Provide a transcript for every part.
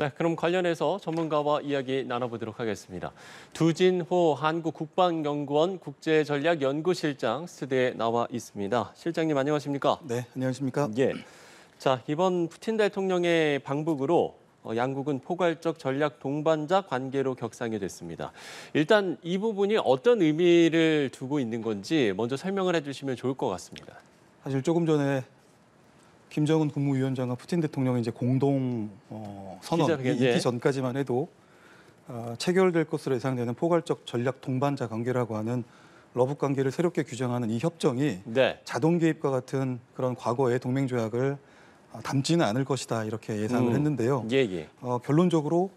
네, 그럼 관련해서 전문가와 이야기 나눠보도록 하겠습니다. 두진호 한국 국방연구원 국제전략연구실장 스튜디오에 나와 있습니다. 실장님 안녕하십니까? 네, 안녕하십니까? 예. 자, 이번 푸틴 대통령의 방북으로 어, 양국은 포괄적 전략 동반자 관계로 격상이 됐습니다. 일단 이 부분이 어떤 의미를 두고 있는 건지 먼저 설명을 해주시면 좋을 것 같습니다. 사실 조금 전에 김정은 국무위원장과 푸틴 대통령이 이제 공동 어, 선언이 기자 있기 예. 전까지만 해도 어, 체결될 것으로 예상되는 포괄적 전략 동반자 관계라고 하는 러브 관계를 새롭게 규정하는 이 협정이 네. 자동 개입과 같은 그런 과거의 동맹 조약을 어, 담지는 않을 것이다 이렇게 예상을 음. 했는데요. 예, 예. 어, 결론적으로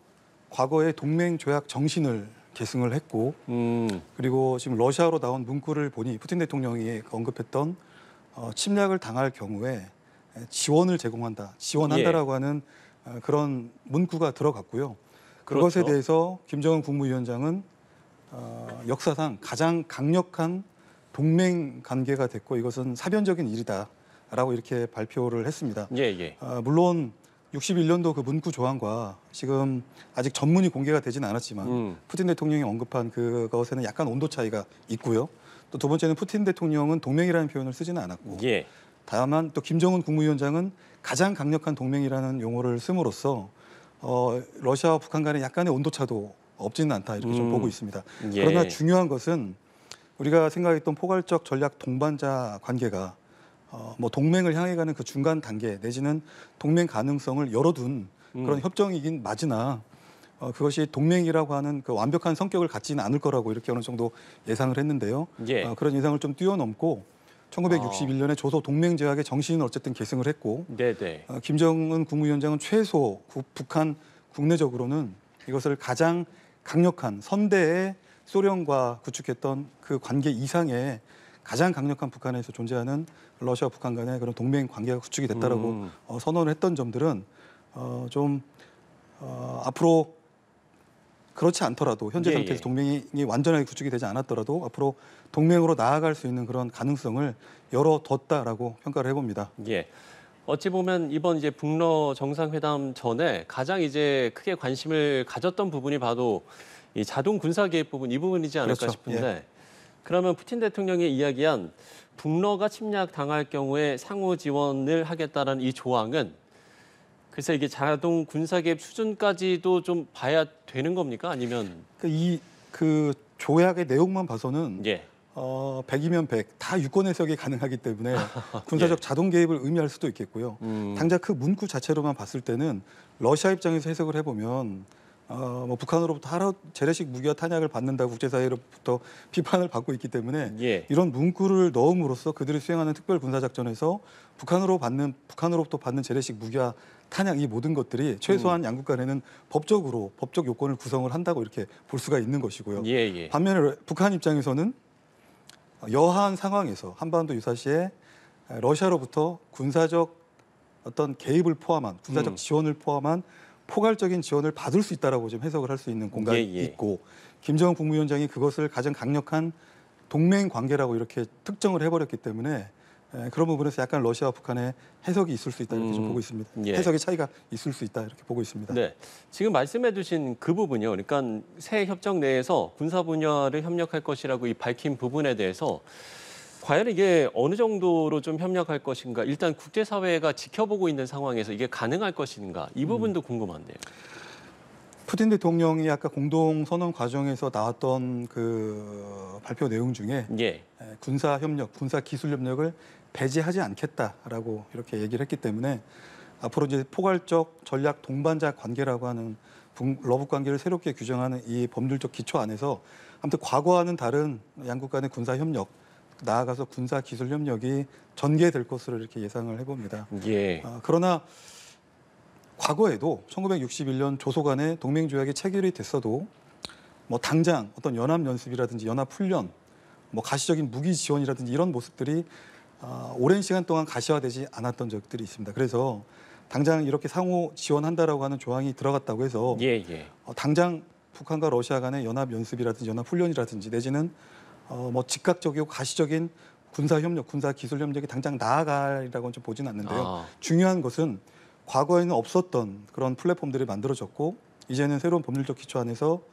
과거의 동맹 조약 정신을 계승을 했고 음. 그리고 지금 러시아로 나온 문구를 보니 푸틴 대통령이 언급했던 어, 침략을 당할 경우에 지원을 제공한다, 지원한다라고 예. 하는 아, 그런 문구가 들어갔고요. 그것에 그렇죠. 대해서 김정은 국무위원장은 어, 역사상 가장 강력한 동맹 관계가 됐고 이것은 사변적인 일이다라고 이렇게 발표를 했습니다. 예, 예. 어, 물론 61년도 그 문구 조항과 지금 아직 전문이 공개가 되지는 않았지만 음. 푸틴 대통령이 언급한 그것에는 약간 온도 차이가 있고요. 또 두 번째는 푸틴 대통령은 동맹이라는 표현을 쓰지는 않았고 예. 다만 또 김정은 국무위원장은 가장 강력한 동맹이라는 용어를 쓰므로써 어, 러시아와 북한 간의 약간의 온도차도 없지는 않다 이렇게 음. 좀 보고 있습니다. 예. 그러나 중요한 것은 우리가 생각했던 포괄적 전략 동반자 관계가 어, 뭐 동맹을 향해 가는 그 중간 단계 내지는 동맹 가능성을 열어둔 음. 그런 협정이긴 맞으나 어, 그것이 동맹이라고 하는 그 완벽한 성격을 갖지는 않을 거라고 이렇게 어느 정도 예상을 했는데요. 예. 어, 그런 예상을 좀 뛰어넘고 1961년에 조소 동맹제약의 정신은 어쨌든 계승을 했고 네네. 네. 어, 김정은 국무위원장은 최소 구, 북한 국내적으로는 이것을 가장 강력한 선대의 소련과 구축했던 그 관계 이상의 가장 강력한 북한에서 존재하는 러시아 북한 간의 그런 동맹 관계가 구축이 됐다라고 음. 어, 선언을 했던 점들은 어, 좀 어, 앞으로 그렇지 않더라도 현재 예, 상태에서 예, 동맹이 완전하게 구축이 되지 않았더라도 앞으로 동맹으로 나아갈 수 있는 그런 가능성을 열어뒀다라고 평가를 해봅니다. 예. 어찌 보면 이번 이제 북러 정상회담 전에 가장 이제 크게 관심을 가졌던 부분이 바로 이 자동 군사 개입 부분 이 부분이지 않을까 그렇죠. 싶은데 예. 그러면 푸틴 대통령이 이야기한 북러가 침략 당할 경우에 상호 지원을 하겠다는 이 조항은 그래서 이게 자동 군사개입 수준까지도 좀 봐야 되는 겁니까? 아니면 이그 그 조약의 내용만 봐서는 예. 어, 100이면 100, 다 유권 해석이 가능하기 때문에 군사적 예. 자동 개입을 의미할 수도 있겠고요. 음. 당장 그 문구 자체로만 봤을 때는 러시아 입장에서 해석을 해보면 어, 뭐 북한으로부터 하루 재래식 무기와 탄약을 받는다 국제사회로부터 비판을 받고 있기 때문에 예. 이런 문구를 넣음으로써 그들이 수행하는 특별 군사 작전에서 북한으로 받는 북한으로부터 받는 재래식 무기와 탄약 이 모든 것들이 최소한 음. 양국 간에는 법적으로 법적 요건을 구성을 한다고 이렇게 볼 수가 있는 것이고요. 예, 예. 반면에 북한 입장에서는 여한 상황에서 한반도 유사시에 러시아로부터 군사적 어떤 개입을 포함한 군사적 음. 지원을 포함한 포괄적인 지원을 받을 수 있다라고 좀 해석을 할 수 있는 공간이 예, 예. 있고 김정은 국무위원장이 그것을 가장 강력한 동맹 관계라고 이렇게 특정을 해버렸기 때문에 예, 그런 부분에서 약간 러시아와 북한의 해석이 있을 수 있다 이렇게 좀 음, 보고 있습니다. 예. 해석의 차이가 있을 수 있다 이렇게 보고 있습니다. 네. 지금 말씀해주신 그 부분이요. 그러니까 새 협정 내에서 군사 분야를 협력할 것이라고 이 밝힌 부분에 대해서 과연 이게 어느 정도로 좀 협력할 것인가 일단 국제사회가 지켜보고 있는 상황에서 이게 가능할 것인가 이 음. 부분도 궁금한데요. 푸틴 대통령이 아까 공동 선언 과정에서 나왔던 그 발표 내용 중에 예. 예 군사 협력, 군사 기술 협력을 배제하지 않겠다라고 이렇게 얘기를 했기 때문에 앞으로 이제 포괄적 전략 동반자 관계라고 하는 러브 관계를 새롭게 규정하는 이 법률적 기초 안에서 아무튼 과거와는 다른 양국 간의 군사 협력 나아가서 군사 기술 협력이 전개될 것으로 이렇게 예상을 해봅니다. 예. 아, 그러나 과거에도 1961년 조소 간의 동맹 조약이 체결이 됐어도 뭐 당장 어떤 연합 연습이라든지 연합 훈련, 뭐 가시적인 무기 지원이라든지 이런 모습들이 아, 오랜 시간 동안 가시화되지 않았던 적들이 있습니다. 그래서 당장 이렇게 상호 지원한다라고 하는 조항이 들어갔다고 해서 예, 예. 어, 당장 북한과 러시아 간의 연합 연습이라든지 연합 훈련이라든지 내지는 어, 뭐 즉각적이고 가시적인 군사 협력, 군사 기술 협력이 당장 나아가리라고는 좀 보지는 않는데요. 아. 중요한 것은 과거에는 없었던 그런 플랫폼들이 만들어졌고 이제는 새로운 법률적 기초 안에서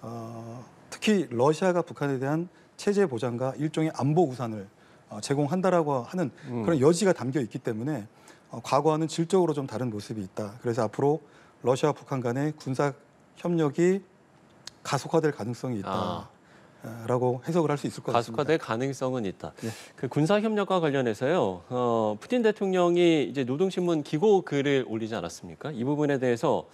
어, 특히 러시아가 북한에 대한 체제 보장과 일종의 안보 우산을 어, 제공한다라고 하는 음. 그런 여지가 담겨 있기 때문에 어, 과거와는 질적으로 좀 다른 모습이 있다. 그래서 앞으로 러시아 북한 간의 군사 협력이 가속화될 가능성이 있다. 아. 어, 라고 해석을 할 수 있을 것 같습니다. 가속화될 가능성은 있다. 네. 그 군사 협력과 관련해서요. 어, 푸틴 대통령이 이제 노동신문 기고 글을 올리지 않았습니까? 이 부분에 대해서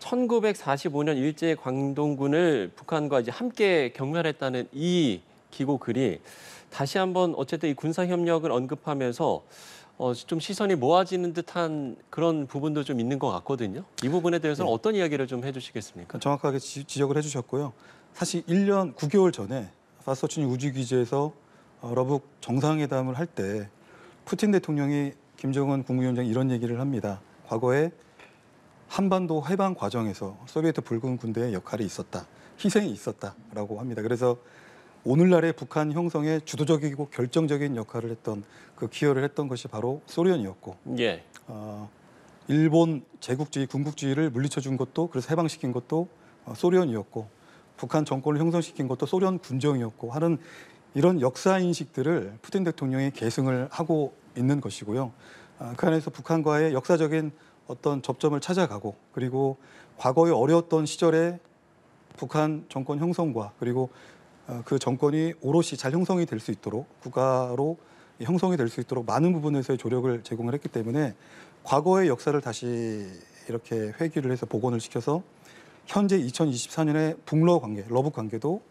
1945년 일제 광동군을 북한과 이제 함께 경멸했다는 이 기고 글이 다시 한번 어쨌든 이 군사 협력을 언급하면서 어, 좀 시선이 모아지는 듯한 그런 부분도 좀 있는 것 같거든요. 이 부분에 대해서는 네. 어떤 이야기를 좀 해주시겠습니까? 그러니까 정확하게 지, 적을 해주셨고요. 사실 1년 9개월 전에 파스터춘이 우주기지에서 어, 러북 정상회담을 할 때 푸틴 대통령이 김정은 국무위원장 이런 얘기를 합니다. 과거에 한반도 해방 과정에서 소비에트 붉은 군대의 역할이 있었다. 희생이 있었다라고 합니다. 그래서 오늘날의 북한 형성에 주도적이고 결정적인 역할을 했던 그 기여를 했던 것이 바로 소련이었고 예. 어, 일본 제국주의 군국주의를 물리쳐준 것도 그래서 해방시킨 것도 어, 소련이었고 북한 정권을 형성시킨 것도 소련 군정이었고 하는 이런 역사 인식들을 푸틴 대통령이 계승을 하고 있는 것이고요. 어, 그 안에서 북한과의 역사적인 어떤 접점을 찾아가고 그리고 과거의 어려웠던 시절에 북한 정권 형성과 그리고 어, 그 정권이 오롯이 잘 형성이 될 수 있도록 국가로 형성이 될 수 있도록 많은 부분에서의 조력을 제공을 했기 때문에 과거의 역사를 다시 이렇게 회귀를 해서 복원을 시켜서 현재 2024년의 북러 관계, 러북 관계도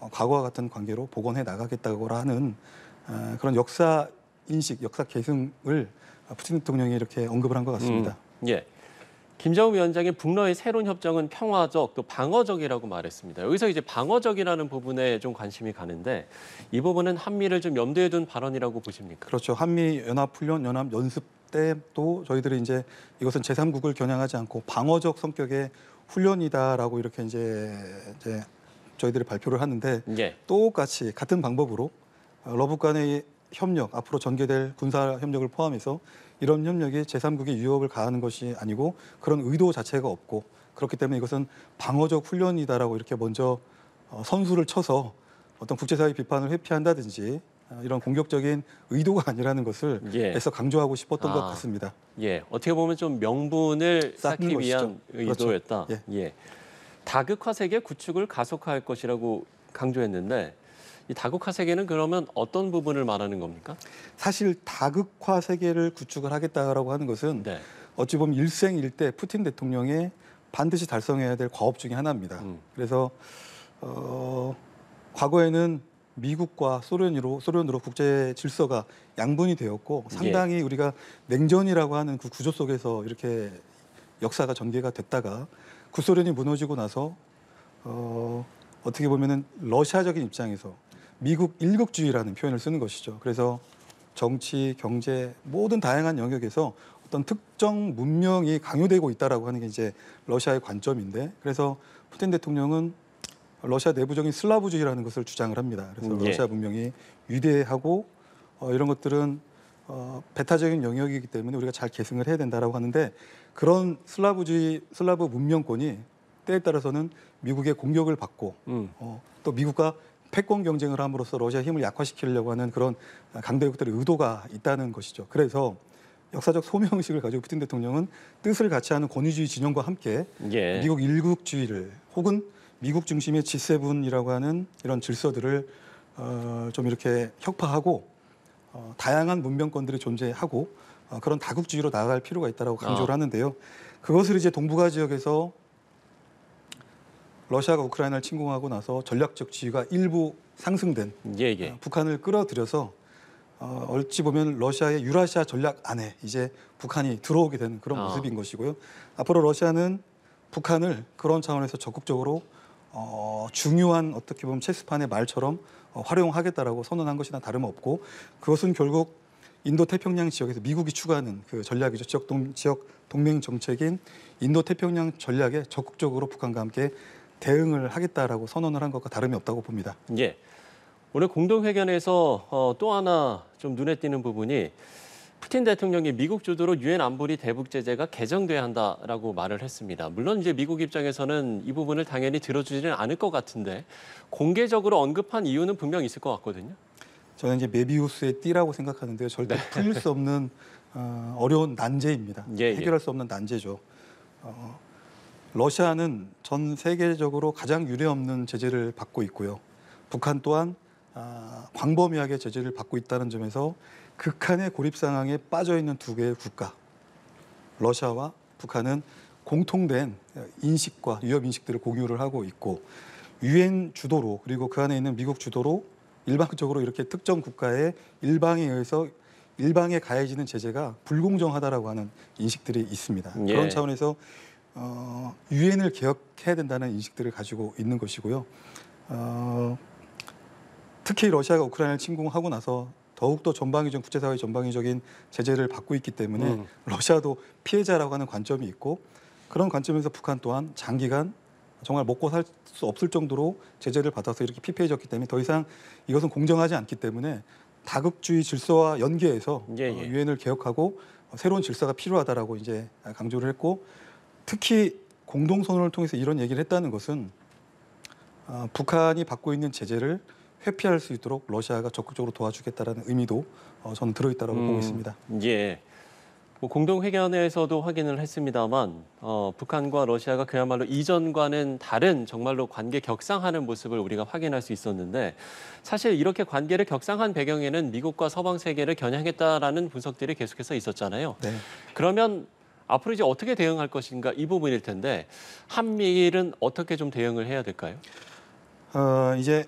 어, 과거와 같은 관계로 복원해 나가겠다고 하는 어, 그런 역사 인식, 역사 계승을 푸틴 대통령이 이렇게 언급을 한 것 같습니다. 음, 예. 김정은 위원장이 북러의 새로운 협정은 평화적 또 방어적이라고 말했습니다. 여기서 이제 방어적이라는 부분에 좀 관심이 가는데 이 부분은 한미를 좀 염두에 둔 발언이라고 보십니까? 그렇죠. 한미 연합 훈련 연합 연습 때 또 저희들이 이제 이것은 제3국을 겨냥하지 않고 방어적 성격의 훈련이다라고 이렇게 이제, 이제 저희들이 발표를 하는데 예. 똑같이 같은 방법으로 러브 간의 협력 앞으로 전개될 군사 협력을 포함해서 이런 협력이 제3국에 위협을 가하는 것이 아니고 그런 의도 자체가 없고 그렇기 때문에 이것은 방어적 훈련이다라고 이렇게 먼저 어, 선수를 쳐서 어떤 국제사회 비판을 회피한다든지 어, 이런 공격적인 의도가 아니라는 것을 예. 애써 강조하고 싶었던 아, 것 같습니다. 예, 어떻게 보면 좀 명분을 쌓기 위한 것이죠. 그렇죠. 의도였다. 그렇죠. 예. 예. 다극화 세계 구축을 가속화할 것이라고 강조했는데 이 다국화 세계는 그러면 어떤 부분을 말하는 겁니까? 사실 다국화 세계를 구축을 하겠다라고 하는 것은 네. 어찌 보면 일생일대 푸틴 대통령의 반드시 달성해야 될 과업 중의 하나입니다. 음. 그래서 어, 과거에는 미국과 소련으로 소련으로 국제 질서가 양분이 되었고 예. 상당히 예. 우리가 냉전이라고 하는 그 구조 속에서 이렇게 역사가 전개가 됐다가 구소련이 그 무너지고 나서 어, 어떻게 보면은 러시아적인 입장에서 미국 일극주의라는 표현을 쓰는 것이죠. 그래서 정치, 경제 모든 다양한 영역에서 어떤 특정 문명이 강요되고 있다라고 하는 게 이제 러시아의 관점인데 그래서 푸틴 대통령은 러시아 내부적인 슬라브주의라는 것을 주장을 합니다. 그래서 음, 예. 러시아 문명이 위대하고 어, 이런 것들은 어, 배타적인 영역이기 때문에 우리가 잘 계승을 해야 된다라고 하는데 그런 슬라브주의, 슬라브 문명권이 때에 따라서는 미국의 공격을 받고 음. 어, 또 미국과 패권 경쟁을 함으로써 러시아 힘을 약화시키려고 하는 그런 강대국들의 의도가 있다는 것이죠. 그래서 역사적 소명의식을 가지고 푸틴 대통령은 뜻을 같이 하는 권위주의 진영과 함께 예. 미국 일국주의를 혹은 미국 중심의 G7이라고 하는 이런 질서들을 어, 좀 이렇게 혁파하고 어, 다양한 문명권들이 존재하고 어, 그런 다국주의로 나아갈 필요가 있다라고 강조를 어. 하는데요. 그것을 이제 동북아 지역에서 러시아가 우크라이나를 침공하고 나서 전략적 지위가 일부 상승된 예, 예. 어, 북한을 끌어들여서 어, 어찌 보면 러시아의 유라시아 전략 안에 이제 북한이 들어오게 되는 그런 아. 모습인 아. 것이고요. 앞으로 러시아는 북한을 그런 차원에서 적극적으로 어, 중요한 어떻게 보면 체스판의 말처럼 어, 활용하겠다라고 선언한 것이나 다름없고 그것은 결국 인도 태평양 지역에서 미국이 추구하는 그 전략이죠. 지역 동 지역 동맹 정책인 인도 태평양 전략에 적극적으로 북한과 함께 대응을 하겠다라고 선언을 한 것과 다름이 없다고 봅니다. 예. 오늘 공동회견에서 어, 또 하나 좀 눈에 띄는 부분이 푸틴 대통령이 미국 주도로 유엔 안보리 대북 제재가 개정돼야 한다라고 말을 했습니다. 물론 이제 미국 입장에서는 이 부분을 당연히 들어주지는 않을 것 같은데 공개적으로 언급한 이유는 분명 있을 것 같거든요. 저는 이제 메비우스의 띠라고 생각하는데요. 절대 네. 풀릴 수 없는 어, 어려운 난제입니다. 예, 예. 해결할 예. 수 없는 난제죠. 어, 러시아는 전 세계적으로 가장 유례없는 제재를 받고 있고요. 북한 또한 아, 광범위하게 제재를 받고 있다는 점에서 극한의 고립 상황에 빠져 있는 두 개의 국가, 러시아와 북한은 공통된 인식과 위협 인식들을 공유를 하고 있고 유엔 주도로 그리고 그 안에 있는 미국 주도로 일방적으로 이렇게 특정 국가의 일방에 의해서 일방에 가해지는 제재가 불공정하다라고 하는 인식들이 있습니다. 예. 그런 차원에서 어, 유엔을 개혁해야 된다는 인식들을 가지고 있는 것이고요. 어, 특히 러시아가 우크라이나를 침공하고 나서 더욱더 전방위적 국제사회 전방위적인 제재를 받고 있기 때문에 음. 러시아도 피해자라고 하는 관점이 있고 그런 관점에서 북한 또한 장기간 정말 먹고 살 수 없을 정도로 제재를 받아서 이렇게 피폐해졌기 때문에 더 이상 이것은 공정하지 않기 때문에 다극주의 질서와 연계해서 예, 어, 예. 유엔을 예, 예. 개혁하고 새로운 질서가 필요하다라고 이제 강조를 했고 특히 공동선언을 통해서 이런 얘기를 했다는 것은 어, 북한이 받고 있는 제재를 회피할 수 있도록 러시아가 적극적으로 도와주겠다는 의미도 어, 저는 들어있다고 음, 보고 있습니다. 예. 뭐 공동회견에서도 확인을 했습니다만 어, 북한과 러시아가 그야말로 이전과는 다른 정말로 관계 격상하는 모습을 우리가 확인할 수 있었는데 사실 이렇게 관계를 격상한 배경에는 미국과 서방 세계를 겨냥했다라는 분석들이 계속해서 있었잖아요. 네. 그러면 앞으로 이제 어떻게 대응할 것인가 이 부분일 텐데 한미일은 어떻게 좀 대응을 해야 될까요? 어, 이제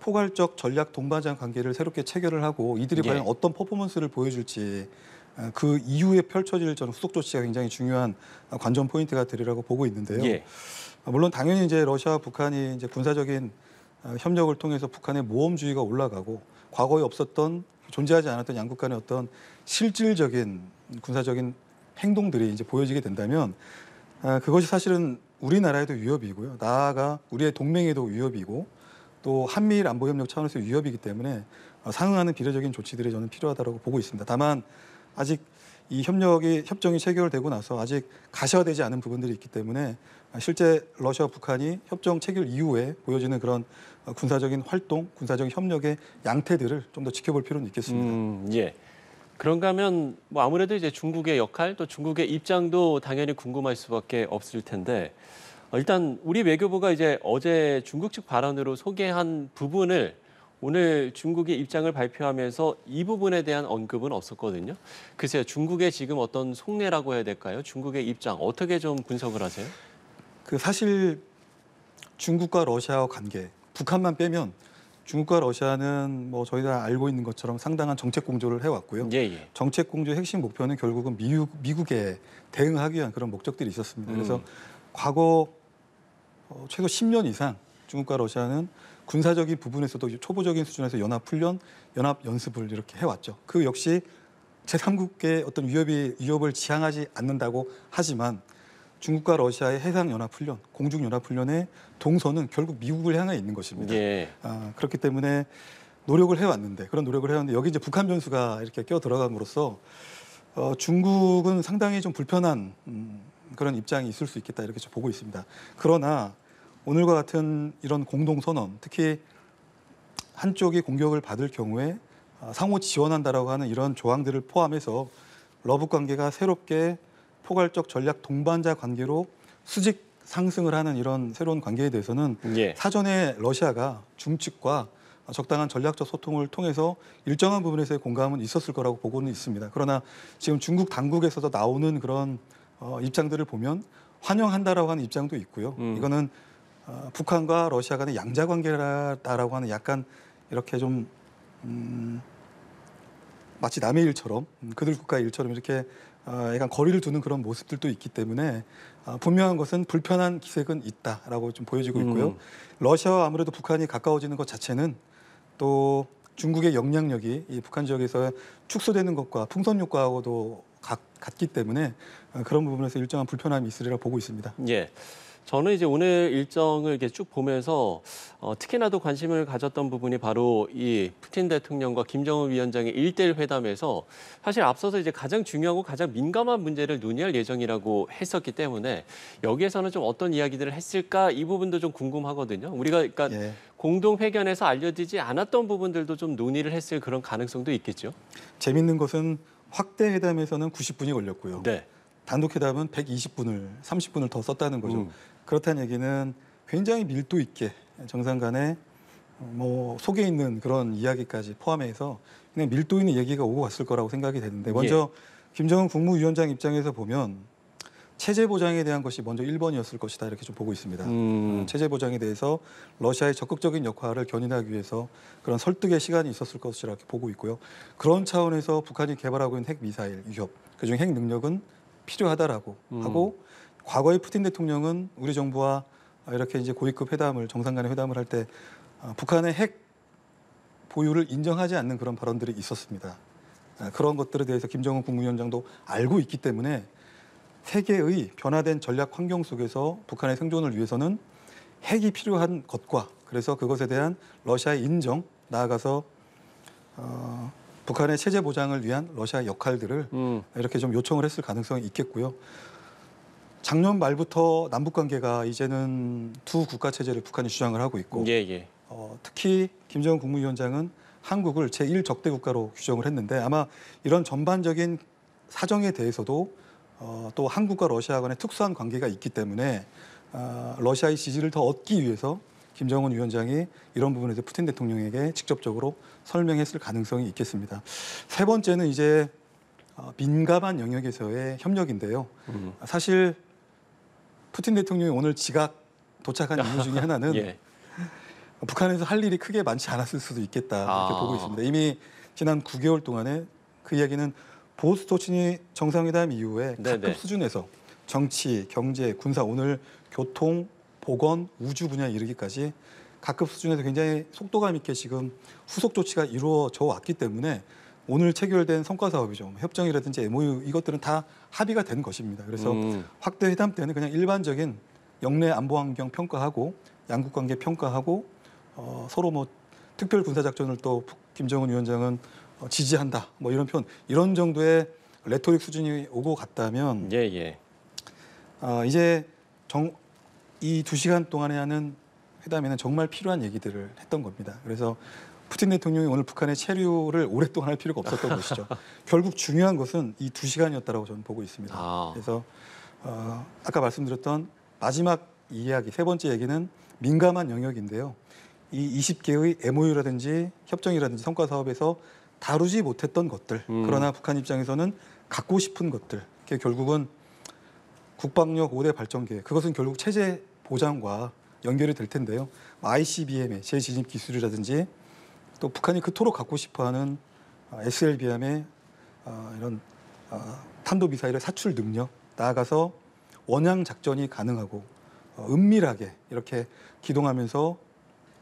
포괄적 전략 동반자 관계를 새롭게 체결을 하고 이들이 예. 과연 어떤 퍼포먼스를 보여줄지 어, 그 이후에 펼쳐질 전 후속 조치가 굉장히 중요한 관전 포인트가 되리라고 보고 있는데요. 예. 어, 물론 당연히 이제 러시아와 북한이 이제 군사적인 어, 협력을 통해서 북한의 모험주의가 올라가고 과거에 없었던 존재하지 않았던 양국 간의 어떤 실질적인 군사적인 행동들이 이제 보여지게 된다면 아, 그것이 사실은 우리나라에도 위협이고요. 나아가 우리의 동맹에도 위협이고 또 한미일 안보협력 차원에서 위협이기 때문에 아, 상응하는 비례적인 조치들이 저는 필요하다고 보고 있습니다. 다만 아직 이 협력이 협정이 체결되고 나서 아직 가셔되지 야 않은 부분들이 있기 때문에 아, 실제 러시아 북한이 협정 체결 이후에 보여지는 그런 어, 군사적인 활동, 군사적인 협력의 양태들을 좀 더 지켜볼 필요는 있겠습니다. 음, 예. 그런가 하면 뭐 아무래도 이제 중국의 역할 또 중국의 입장도 당연히 궁금할 수밖에 없을 텐데 어, 일단 우리 외교부가 이제 어제 중국 측 발언으로 소개한 부분을 오늘 중국의 입장을 발표하면서 이 부분에 대한 언급은 없었거든요. 글쎄요, 중국의 지금 어떤 속내라고 해야 될까요? 중국의 입장 어떻게 좀 분석을 하세요? 그 사실 중국과 러시아와 관계, 북한만 빼면 중국과 러시아는 뭐 저희 가 알고 있는 것처럼 상당한 정책 공조를 해왔고요. 예, 예. 정책 공조의 핵심 목표는 결국은 미국, 미국에 대응하기 위한 그런 목적들이 있었습니다. 음. 그래서 과거 어, 최소 10년 이상 중국과 러시아는 군사적인 부분에서도 초보적인 수준에서 연합 훈련, 연합 연습을 이렇게 해왔죠. 그 역시 제3국의 어떤 위협이 위협을 지향하지 않는다고 하지만 중국과 러시아의 해상연합훈련, 공중연합훈련의 동선은 결국 미국을 향해 있는 것입니다. 예. 아, 그렇기 때문에 노력을 해왔는데 그런 노력을 해왔는데 여기 이제 북한 변수가 이렇게 끼어 들어감으로써 어, 중국은 상당히 좀 불편한 음, 그런 입장이 있을 수 있겠다 이렇게 보고 있습니다. 그러나 오늘과 같은 이런 공동 선언, 특히 한쪽이 공격을 받을 경우에 아, 상호 지원한다라고 하는 이런 조항들을 포함해서 러브 관계가 새롭게 포괄적 전략 동반자 관계로 수직 상승을 하는 이런 새로운 관계에 대해서는 예. 사전에 러시아가 중측과 적당한 전략적 소통을 통해서 일정한 부분에서의 공감은 있었을 거라고 보고는 있습니다. 그러나 지금 중국 당국에서도 나오는 그런 어, 입장들을 보면 환영한다라고 하는 입장도 있고요. 음. 이거는 어, 북한과 러시아 간의 양자 관계라고 하는 약간 이렇게 좀 음, 마치 남의 일처럼 음, 그들 국가의 일처럼 이렇게 아, 약간 거리를 두는 그런 모습들도 있기 때문에 아, 분명한 것은 불편한 기색은 있다라고 좀 보여지고 음. 있고요. 음. 러시아와 아무래도 북한이 가까워지는 것 자체는 또 중국의 영향력이 이 북한 지역에서 축소되는 것과 풍선 효과하고도 같기 때문에 어, 그런 부분에서 일정한 불편함이 있으리라 보고 있습니다. 예. 저는 이제 오늘 일정을 이렇게 쭉 보면서 어, 특히나도 관심을 가졌던 부분이 바로 이 푸틴 대통령과 김정은 위원장의 일대일 회담에서 사실 앞서서 이제 가장 중요하고 가장 민감한 문제를 논의할 예정이라고 했었기 때문에 여기에서는 좀 어떤 이야기들을 했을까 이 부분도 좀 궁금하거든요. 우리가 그러니까 예. 공동 회견에서 알려지지 않았던 부분들도 좀 논의를 했을 그런 가능성도 있겠죠. 재밌는 것은 확대 회담에서는 90분이 걸렸고요. 네. 단독 회담은 120분을 30분을 더 썼다는 거죠. 음. 그렇다는 얘기는 굉장히 밀도 있게 정상 간에 어, 뭐 속에 있는 그런 이야기까지 포함해서 그냥 밀도 있는 얘기가 오고 갔을 거라고 생각이 되는데 먼저 예. 김정은 국무위원장 입장에서 보면 체제 보장에 대한 것이 먼저 1번이었을 것이다 이렇게 좀 보고 있습니다. 음. 어, 체제 보장에 대해서 러시아의 적극적인 역할을 견인하기 위해서 그런 설득의 시간이 있었을 것이라 고 보고 있고요. 그런 차원에서 북한이 개발하고 있는 핵 미사일 위협, 그중 핵 능력은 필요하다라고 음. 하고 과거의 푸틴 대통령은 우리 정부와 이렇게 이제 고위급 회담을 정상 간의 회담을 할때 어, 북한의 핵 보유를 인정하지 않는 그런 발언들이 있었습니다. 어, 그런 것들에 대해서 김정은 국무위원장도 알고 있기 때문에 세계의 변화된 전략 환경 속에서 북한의 생존을 위해서는 핵이 필요한 것과 그래서 그것에 대한 러시아의 인정 나아가서 어, 북한의 체제 보장을 위한 러시아 역할들을 음. 이렇게 좀 요청을 했을 가능성이 있겠고요. 작년 말부터 남북 관계가 이제는 두 국가 체제를 북한이 주장을 하고 있고 예, 예. 어, 특히 김정은 국무위원장은 한국을 제1 적대 국가로 규정을 했는데 아마 이런 전반적인 사정에 대해서도 어, 또 한국과 러시아 간의 특수한 관계가 있기 때문에 어, 러시아의 지지를 더 얻기 위해서 김정은 위원장이 이런 부분에서 푸틴 대통령에게 직접적으로 설명했을 가능성이 있겠습니다. 세 번째는 이제 어, 민감한 영역에서의 협력인데요. 음. 사실 푸틴 대통령이 오늘 지각 도착한 이유 중에 하나는 예. 북한에서 할 일이 크게 많지 않았을 수도 있겠다 이렇게 아. 보고 있습니다. 이미 지난 9개월 동안에 그 이야기는 보스 토친이 정상회담 이후에 네, 각급 네. 수준에서 정치, 경제, 군사 오늘 교통, 보건, 우주 분야에 이르기까지 각급 수준에서 굉장히 속도감 있게 지금 후속 조치가 이루어져 왔기 때문에 오늘 체결된 성과 사업이죠. 협정이라든지 MOU 이것들은 다 합의가 된 것입니다. 그래서 음. 확대 회담 때는 그냥 일반적인 영내 안보 환경 평가하고 양국 관계 평가하고 어, 서로 뭐 특별 군사 작전을 또 김정은 위원장은 어, 지지한다 뭐 이런 표현 이런 정도의 레토릭 수준이 오고 갔다면 예, 예. 어, 이제 정, 이 두 시간 동안에 하는 회담에는 정말 필요한 얘기들을 했던 겁니다. 그래서 푸틴 대통령이 오늘 북한의 체류를 오랫동안 할 필요가 없었던 것이죠. 결국 중요한 것은 이 두 시간이었다라고 저는 보고 있습니다. 아. 그래서 어, 아까 말씀드렸던 마지막 이야기 세 번째 얘기는 민감한 영역인데요. 이 20개의 MOU라든지 협정이라든지 성과 사업에서 다루지 못했던 것들 음. 그러나 북한 입장에서는 갖고 싶은 것들 그게 결국은 국방력 5대 발전 계획 그것은 결국 체제 보장과 연결이 될 텐데요. ICBM의 재진입 기술이라든지 또 북한이 그토록 갖고 싶어하는 아, SLBM의 아, 이런 아, 탄도 미사일의 사출 능력 나아가서 원양 작전이 가능하고 어, 은밀하게 이렇게 기동하면서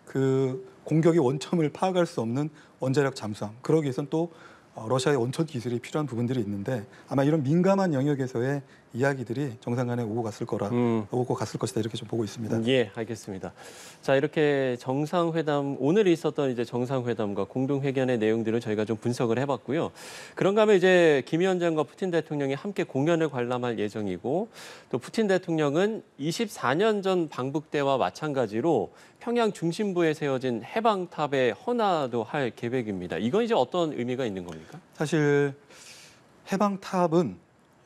그 공격의 원점을 파악할 수 없는 원자력 잠수함. 그러기 위해서는 또 어, 러시아의 원천 기술이 필요한 부분들이 있는데 아마 이런 민감한 영역에서의 이야기들이 정상간에 오고 갔을 거라 음. 오고 갔을 것이다 이렇게 좀 보고 있습니다. 예, 알겠습니다. 자 이렇게 정상회담 오늘 있었던 이제 정상회담과 공동회견의 내용들을 저희가 좀 분석을 해봤고요. 그런가 하면 이제 김 위원장과 푸틴 대통령이 함께 공연을 관람할 예정이고 또 푸틴 대통령은 24년 전 방북 대와 마찬가지로 평양 중심부에 세워진 해방탑에 헌화도 할 계획입니다. 이건 이제 어떤 의미가 있는 겁니까? 사실 해방탑은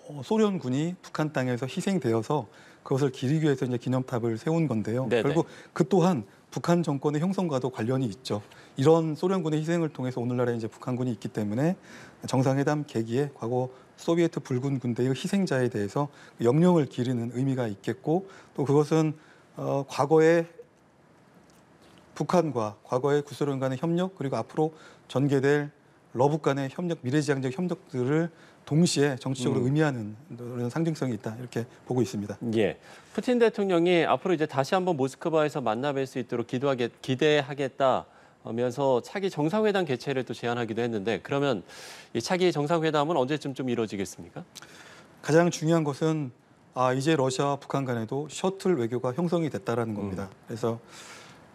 어, 소련군이 북한 땅에서 희생되어서 그것을 기리기 위해서 이제 기념탑을 세운 건데요. 네네. 결국 그 또한 북한 정권의 형성과도 관련이 있죠. 이런 소련군의 희생을 통해서 오늘날에 이제 북한군이 있기 때문에 정상회담 계기에 과거 소비에트 붉은 군대의 희생자에 대해서 그 영령을 기리는 의미가 있겠고 또 그것은 어, 과거의 북한과 과거의 구소련 간의 협력 그리고 앞으로 전개될 러북 간의 협력 미래지향적 협력들을 동시에 정치적으로 음. 의미하는 상징성이 있다 이렇게 보고 있습니다. 예, 푸틴 대통령이 앞으로 이제 다시 한번 모스크바에서 만나뵐 수 있도록 기도하게 기대하겠다. 면서 차기 정상회담 개최를 또 제안하기도 했는데 그러면 이 차기 정상회담은 언제쯤 좀 이루어지겠습니까? 가장 중요한 것은 아 이제 러시아와 북한 간에도 셔틀 외교가 형성이 됐다라는 겁니다. 음. 그래서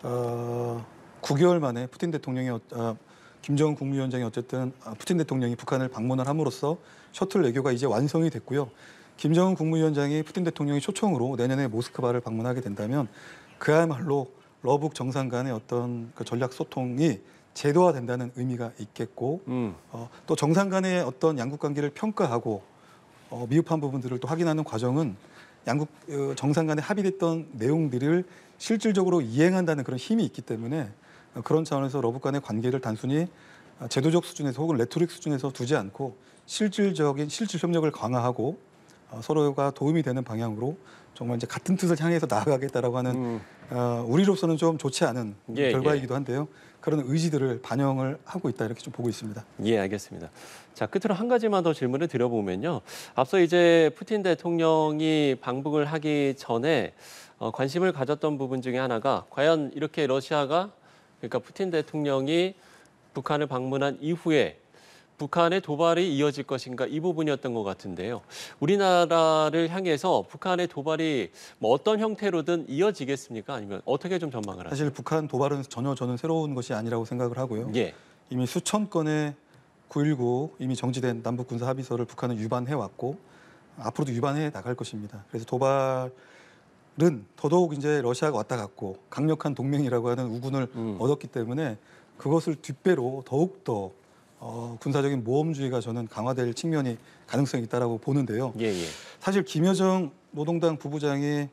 어, 9개월 만에 푸틴 대통령이 어, 김정은 국무위원장이 어쨌든 아, 푸틴 대통령이 북한을 방문을 함으로써 셔틀 외교가 이제 완성이 됐고요. 김정은 국무위원장이 푸틴 대통령이 초청으로 내년에 모스크바를 방문하게 된다면 그야말로 러북 정상 간의 어떤 그 전략 소통이 제도화된다는 의미가 있겠고 음. 어, 또 정상 간의 어떤 양국 관계를 평가하고 어, 미흡한 부분들을 또 확인하는 과정은 양국 어, 정상 간에 합의됐던 내용들을 실질적으로 이행한다는 그런 힘이 있기 때문에 그런 차원에서 러브 간의 관계를 단순히 제도적 수준에서 혹은 레토릭 수준에서 두지 않고 실질적인 실질 협력을 강화하고 어, 서로가 도움이 되는 방향으로 정말 이제 같은 뜻을 향해서 나아가겠다라고 하는 음. 어, 우리로서는 좀 좋지 않은 예, 결과이기도 예. 한데요. 그런 의지들을 반영을 하고 있다 이렇게 좀 보고 있습니다. 예, 알겠습니다. 자, 끝으로 한 가지만 더 질문을 드려보면요. 앞서 이제 푸틴 대통령이 방북을 하기 전에 어, 관심을 가졌던 부분 중에 하나가 과연 이렇게 러시아가 그러니까 푸틴 대통령이 북한을 방문한 이후에 북한의 도발이 이어질 것인가 이 부분이었던 것 같은데요. 우리나라를 향해서 북한의 도발이 뭐 어떤 형태로든 이어지겠습니까? 아니면 어떻게 좀 전망을 하세요? 사실 북한 도발은 전혀 저는 새로운 것이 아니라고 생각을 하고요. 예. 이미 수천 건의 9.19 이미 정지된 남북 군사 합의서를 북한은 위반해 왔고 앞으로도 위반해 나갈 것입니다. 그래서 도발 는 더더욱 이제 러시아가 왔다 갔고 강력한 동맹이라고 하는 우군을 음. 얻었기 때문에 그것을 뒷배로 더욱 더 어, 군사적인 모험주의가 저는 강화될 측면이 가능성이 있다라고 보는데요. 예, 예. 사실 김여정 노동당 부부장이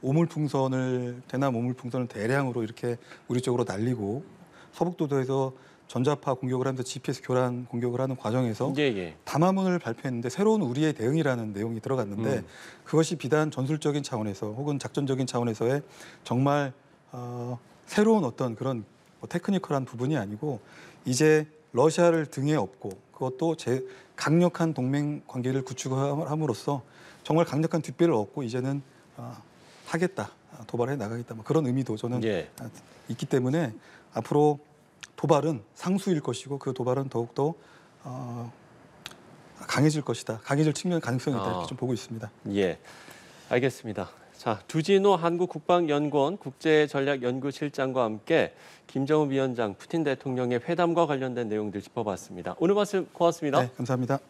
오물풍선을 대남 오물풍선을 대량으로 이렇게 우리 쪽으로 날리고 서북도도에서 전자파 공격을 하면서 GPS 교란 공격을 하는 과정에서 예, 예. 담화문을 발표했는데 새로운 우리의 대응이라는 내용이 들어갔는데 음. 그것이 비단 전술적인 차원에서 혹은 작전적인 차원에서의 정말 어, 새로운 어떤 그런 뭐 테크니컬한 부분이 아니고 이제 러시아를 등에 업고 그것도 제 강력한 동맹 관계를 구축함으로써 정말 강력한 뒷배를 얻고 이제는 어, 하겠다 도발해 나가겠다 뭐 그런 의미도 저는 예. 있기 때문에 앞으로 도발은 상수일 것이고 그 도발은 더욱더 어, 강해질 것이다. 강해질 측면 가능성이 있다 이렇게 아. 좀 보고 있습니다. 예, 알겠습니다. 자, 두진호 한국국방연구원 국제전략연구실장과 함께 김정은 위원장, 푸틴 대통령의 회담과 관련된 내용들 짚어봤습니다. 오늘 말씀 고맙습니다. 네, 감사합니다.